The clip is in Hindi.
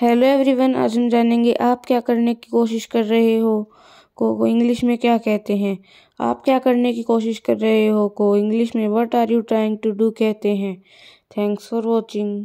हेलो एवरीवन आज हम जानेंगे आप क्या करने की कोशिश कर रहे हो को को इंग्लिश में क्या कहते हैं आप क्या करने की कोशिश कर रहे हो को इंग्लिश में what are you trying to do कहते हैं थैंक्स फॉर वॉचिंग